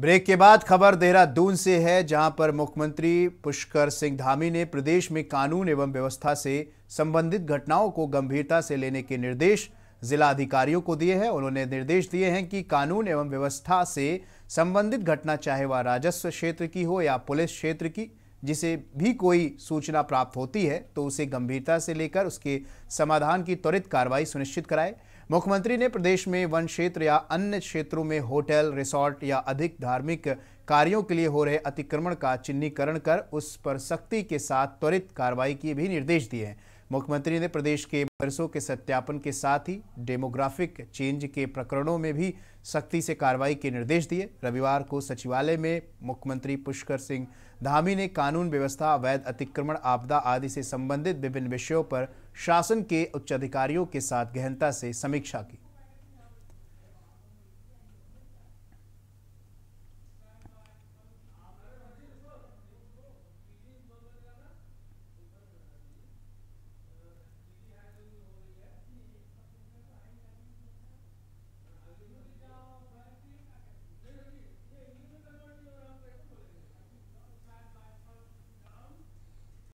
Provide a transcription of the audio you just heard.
break के बाद खबर देहरादून से है जहां पर मुख्यमंत्री पुष्कर सिंह धामी ने प्रदेश में कानून एवं व्यवस्था से संबंधित घटनाओं को गंभीरता से लेने के निर्देश जिला अधिकारियों को दिए हैं उन्होंने निर्देश दिए हैं कि कानून एवं व्यवस्था से संबंधित घटना चाहे वह राजस्व क्षेत्र की हो या पुलिस क्षेत्र की जिसे भी कोई सूचना प्राप्त होती है तो उसे गंभीरता से लेकर उसके समाधान की त्वरित कार्रवाई सुनिश्चित कराए मुख्यमंत्री ने प्रदेश में वन क्षेत्र या अन्य क्षेत्रों में होटल रिसोर्ट या अधिक धार्मिक कार्यों के लिए हो रहे अतिक्रमण का चिन्हीकरण कर उस पर सख्ती के साथ त्वरित कार्रवाई के भी निर्देश दिए हैं मुख्यमंत्री ने प्रदेश के मदरसों के सत्यापन के साथ ही डेमोग्राफिक चेंज के प्रकरणों में भी सख्ती से कार्रवाई के निर्देश दिए रविवार को सचिवालय में मुख्यमंत्री पुष्कर सिंह धामी ने कानून व्यवस्था अवैध अतिक्रमण आपदा आदि से संबंधित विभिन्न विषयों पर शासन के उच्च अधिकारियों के साथ गहनता से समीक्षा की